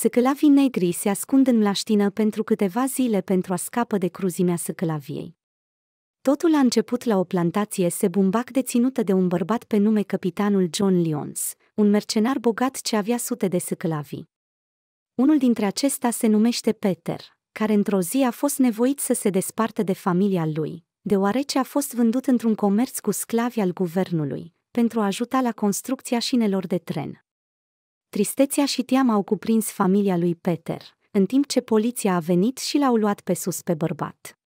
Săcălavii negri se ascund în mlaștină pentru câteva zile pentru a scapă de cruzimea săcălaviei. Totul a început la o plantație sebumbac deținută de un bărbat pe nume capitanul John Lyons, un mercenar bogat ce avea sute de săcălavii. Unul dintre acesta se numește Peter, care într-o zi a fost nevoit să se despartă de familia lui, deoarece a fost vândut într-un comerț cu sclavi al guvernului, pentru a ajuta la construcția șinelor de tren. Tristețea și teama au cuprins familia lui Peter, în timp ce poliția a venit și l-au luat pe sus pe bărbat.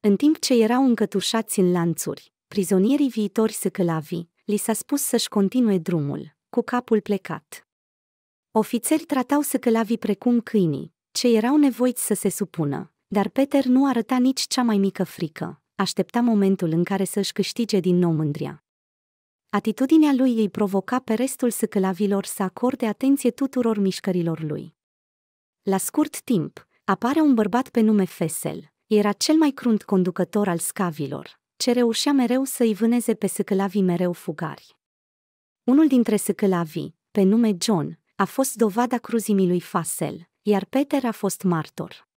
În timp ce erau încătușați în lanțuri, prizonierii viitori săcălavi, li s-a spus să-și continue drumul, cu capul plecat. Ofițeri tratau săcălavii precum câinii, ce erau nevoiți să se supună, dar Peter nu arăta nici cea mai mică frică, aștepta momentul în care să-și câștige din nou mândria. Atitudinea lui îi provoca pe restul săcălavilor să acorde atenție tuturor mișcărilor lui. La scurt timp, apare un bărbat pe nume Fesel. Era cel mai crunt conducător al scavilor, ce reușea mereu să i vâneze pe săcălavii mereu fugari. Unul dintre săcălavii, pe nume John, a fost dovada cruzimii lui Fasel, iar Peter a fost martor.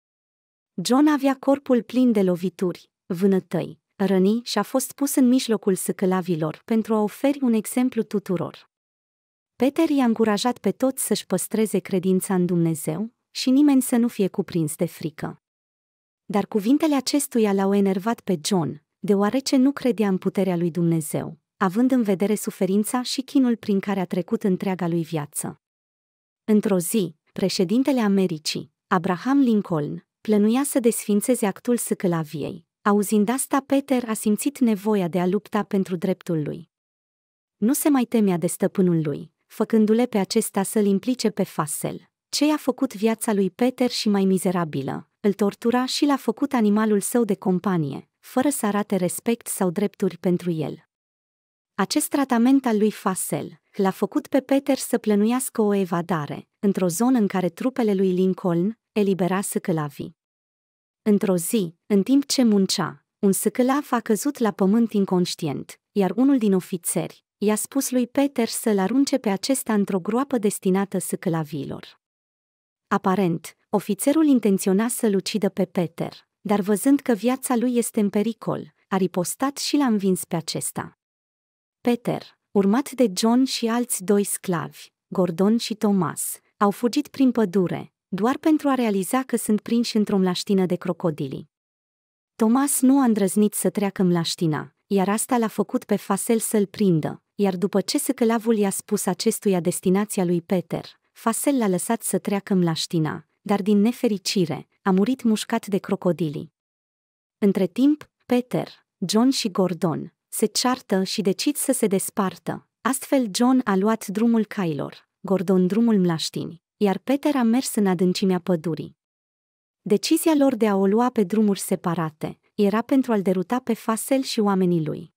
John avea corpul plin de lovituri, vânătăi, răni și a fost pus în mijlocul săcălavilor pentru a oferi un exemplu tuturor. Peter i-a încurajat pe toți să-și păstreze credința în Dumnezeu și nimeni să nu fie cuprins de frică. Dar cuvintele acestuia l-au enervat pe John, deoarece nu credea în puterea lui Dumnezeu, având în vedere suferința și chinul prin care a trecut întreaga lui viață. Într-o zi, președintele Americii, Abraham Lincoln, plănuia să desfințeze actul săcălaviei, Auzind asta, Peter a simțit nevoia de a lupta pentru dreptul lui. Nu se mai temea de stăpânul lui, făcându-le pe acesta să-l implice pe Fasel. Ce i-a făcut viața lui Peter și mai mizerabilă, îl tortura și l-a făcut animalul său de companie, fără să arate respect sau drepturi pentru el. Acest tratament al lui Fasel l-a făcut pe Peter să plănuiască o evadare, într-o zonă în care trupele lui Lincoln eliberasă călavii. Într-o zi, în timp ce muncea, un sâcălaf a căzut la pământ inconștient, iar unul din ofițeri i-a spus lui Peter să-l arunce pe acesta într-o groapă destinată sâcălavilor. Aparent, ofițerul intenționa să-l ucidă pe Peter, dar văzând că viața lui este în pericol, a ripostat și l-a învins pe acesta. Peter, urmat de John și alți doi sclavi, Gordon și Thomas, au fugit prin pădure, doar pentru a realiza că sunt prinși într-o mlaștină de crocodili. Thomas nu a îndrăznit să treacă mlaștina, iar asta l-a făcut pe Fasel să-l prindă, iar după ce săcălavul i-a spus acestuia destinația lui Peter, Fasel l-a lăsat să treacă mlaștina, dar din nefericire, a murit mușcat de crocodili. Între timp, Peter, John și Gordon se ceartă și decid să se despartă. Astfel, John a luat drumul cailor, Gordon drumul mlaștinii iar Peter a mers în adâncimea pădurii. Decizia lor de a o lua pe drumuri separate era pentru a-l deruta pe Fasel și oamenii lui.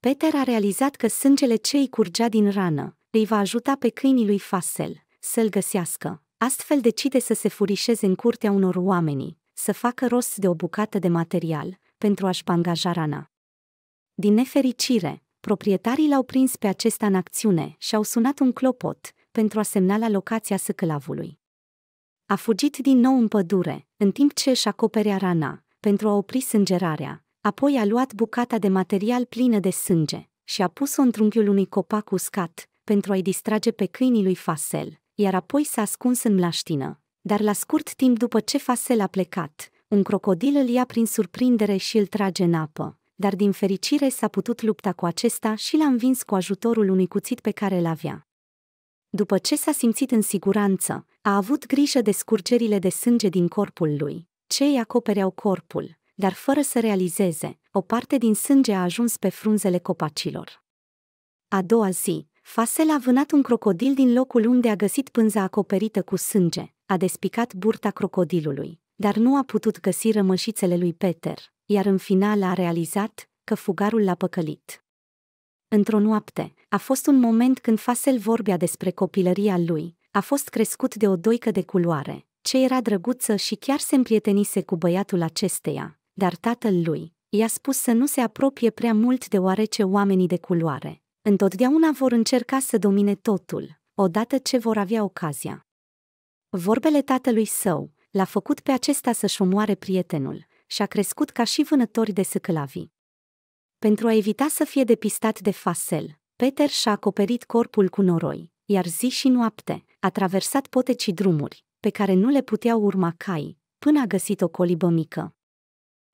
Peter a realizat că sângele ce îi curgea din rană îi va ajuta pe câinii lui Fasel să-l găsească, astfel decide să se furișeze în curtea unor oameni, să facă rost de o bucată de material pentru a-și pangaja rana. Din nefericire, proprietarii l-au prins pe acesta în acțiune și au sunat un clopot, pentru a semnala locația săcălavului. A fugit din nou în pădure, în timp ce își acoperea rana, pentru a opri sângerarea, apoi a luat bucata de material plină de sânge și a pus-o în trunchiul unui copac uscat, pentru a-i distrage pe câinii lui Fasel, iar apoi s-a ascuns în mlaștină. Dar la scurt timp după ce Fasel a plecat, un crocodil îl ia prin surprindere și îl trage în apă, dar din fericire s-a putut lupta cu acesta și l-a învins cu ajutorul unui cuțit pe care l avea. După ce s-a simțit în siguranță, a avut grijă de scurgerile de sânge din corpul lui. Cei acopereau corpul, dar fără să realizeze, o parte din sânge a ajuns pe frunzele copacilor. A doua zi, Fasel a vânat un crocodil din locul unde a găsit pânza acoperită cu sânge, a despicat burta crocodilului, dar nu a putut găsi rămășițele lui Peter, iar în final a realizat că fugarul l-a păcălit. Într-o noapte, a fost un moment când Fasel vorbea despre copilăria lui, a fost crescut de o doică de culoare, ce era drăguță și chiar se împrietenise cu băiatul acesteia, dar tatăl lui i-a spus să nu se apropie prea mult deoarece oamenii de culoare întotdeauna vor încerca să domine totul, odată ce vor avea ocazia. Vorbele tatălui său l-a făcut pe acesta să-și omoare prietenul și a crescut ca și vânători de săcălavii. Pentru a evita să fie depistat de Fasel, Peter și-a acoperit corpul cu noroi, iar zi și noapte a traversat poteci drumuri, pe care nu le puteau urma cai, până a găsit o colibă mică.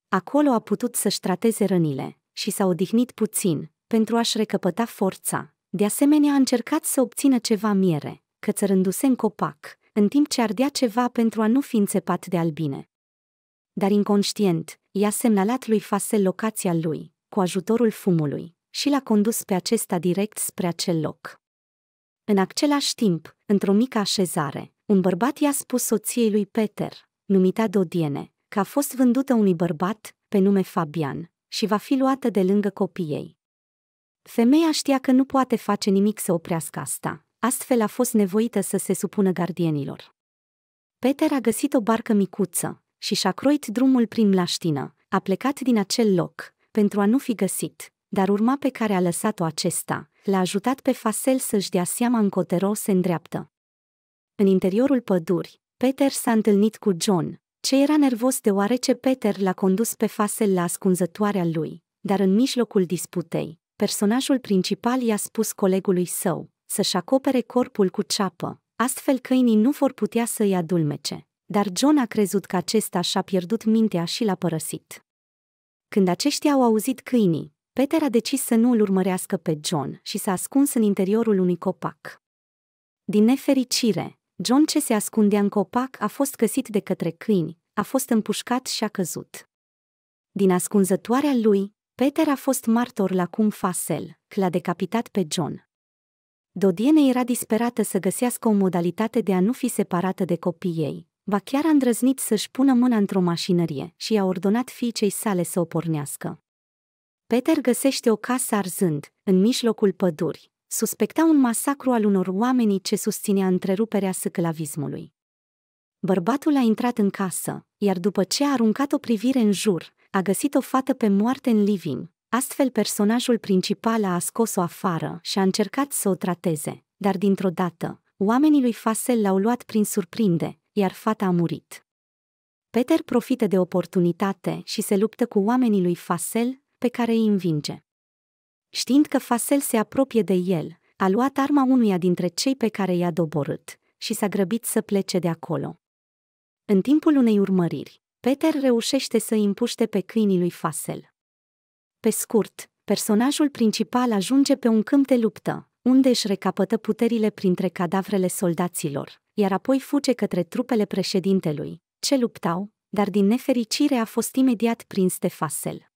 Acolo a putut să-și trateze rănile și s-a odihnit puțin, pentru a-și recăpăta forța. De asemenea, a încercat să obțină ceva miere, cățărându-se în copac, în timp ce ardea ceva pentru a nu fi înțepat de albine. Dar inconștient, i-a semnalat lui Fasel locația lui, cu ajutorul fumului și l-a condus pe acesta direct spre acel loc. În același timp, într-o mică așezare, un bărbat i-a spus soției lui Peter, numită Dodiene, că a fost vândută unui bărbat, pe nume Fabian, și va fi luată de lângă copiii ei. Femeia știa că nu poate face nimic să oprească asta, astfel a fost nevoită să se supună gardienilor. Peter a găsit o barcă micuță și și-a croit drumul prin laștină, a plecat din acel loc, pentru a nu fi găsit, dar urma pe care a lăsat-o acesta l-a ajutat pe Fasel să-și dea seama încotero se îndreaptă. În interiorul păduri, Peter s-a întâlnit cu John, ce era nervos deoarece Peter l-a condus pe Fasel la ascunzătoarea lui, dar în mijlocul disputei, personajul principal i-a spus colegului său să-și acopere corpul cu ceapă, astfel câinii nu vor putea să-i adulmece. Dar John a crezut că acesta și-a pierdut mintea și l-a părăsit. Când aceștia au auzit câinii, Peter a decis să nu îl urmărească pe John și s-a ascuns în interiorul unui copac. Din nefericire, John ce se ascundea în copac a fost găsit de către câini, a fost împușcat și a căzut. Din ascunzătoarea lui, Peter a fost martor la cum Fasel, că l-a decapitat pe John. Dodiene era disperată să găsească o modalitate de a nu fi separată de copiii ei, Va chiar a îndrăznit să-și pună mâna într-o mașinărie și i-a ordonat fiicei sale să o pornească. Peter găsește o casă arzând, în mijlocul păduri. Suspecta un masacru al unor oameni ce susținea întreruperea sclavismului. Bărbatul a intrat în casă, iar după ce a aruncat o privire în jur, a găsit o fată pe moarte în living. Astfel, personajul principal a scos-o afară și a încercat să o trateze, dar dintr-o dată, oamenii lui Fasel l-au luat prin surprinde iar fata a murit. Peter profită de oportunitate și se luptă cu oamenii lui Fasel, pe care îi învinge. Știind că Fasel se apropie de el, a luat arma unuia dintre cei pe care i-a doborât și s-a grăbit să plece de acolo. În timpul unei urmăriri, Peter reușește să împuște pe câinii lui Fasel. Pe scurt, personajul principal ajunge pe un câmp de luptă, unde își recapătă puterile printre cadavrele soldaților iar apoi fuge către trupele președintelui, ce luptau, dar din nefericire a fost imediat prins de Fasel.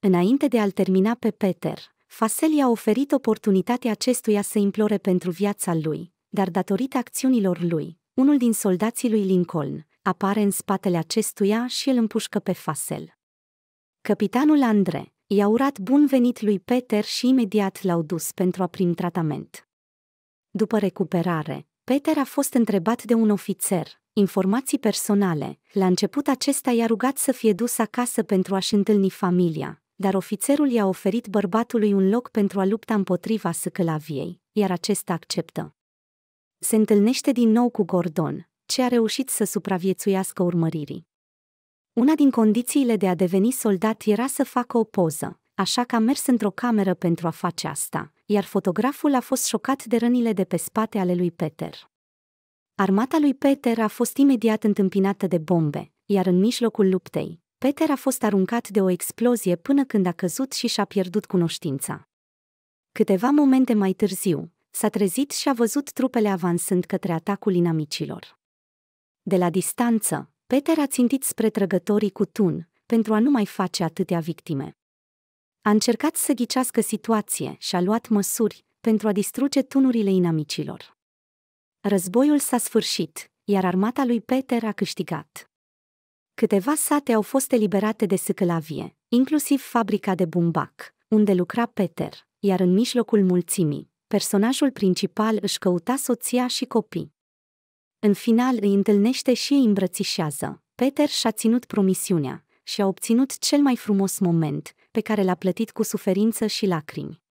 Înainte de a-l termina pe Peter, Fasel i-a oferit oportunitatea acestuia să implore pentru viața lui, dar datorită acțiunilor lui, unul din soldații lui Lincoln apare în spatele acestuia și îl împușcă pe Fasel. Capitanul Andre i-a urat bun venit lui Peter și imediat l-au dus pentru a primi tratament. După recuperare, Peter a fost întrebat de un ofițer, informații personale. La început acesta i-a rugat să fie dus acasă pentru a-și întâlni familia, dar ofițerul i-a oferit bărbatului un loc pentru a lupta împotriva săcălaviei, iar acesta acceptă. Se întâlnește din nou cu Gordon, ce a reușit să supraviețuiască urmăririi. Una din condițiile de a deveni soldat era să facă o poză, așa că a mers într-o cameră pentru a face asta, iar fotograful a fost șocat de rănile de pe spate ale lui Peter. Armata lui Peter a fost imediat întâmpinată de bombe, iar în mijlocul luptei, Peter a fost aruncat de o explozie până când a căzut și și-a pierdut cunoștința. Câteva momente mai târziu, s-a trezit și a văzut trupele avansând către atacul inamicilor. De la distanță, Peter a țintit spre trăgătorii cu tun, pentru a nu mai face atâtea victime. A încercat să ghicească situație și a luat măsuri pentru a distruge tunurile inamicilor. Războiul s-a sfârșit, iar armata lui Peter a câștigat. Câteva sate au fost eliberate de sâcălavie, inclusiv fabrica de bumbac, unde lucra Peter, iar în mijlocul mulțimii, personajul principal își căuta soția și copii. În final îi întâlnește și îi îmbrățișează. Peter și-a ținut promisiunea și a obținut cel mai frumos moment, pe care l-a plătit cu suferință și lacrimi.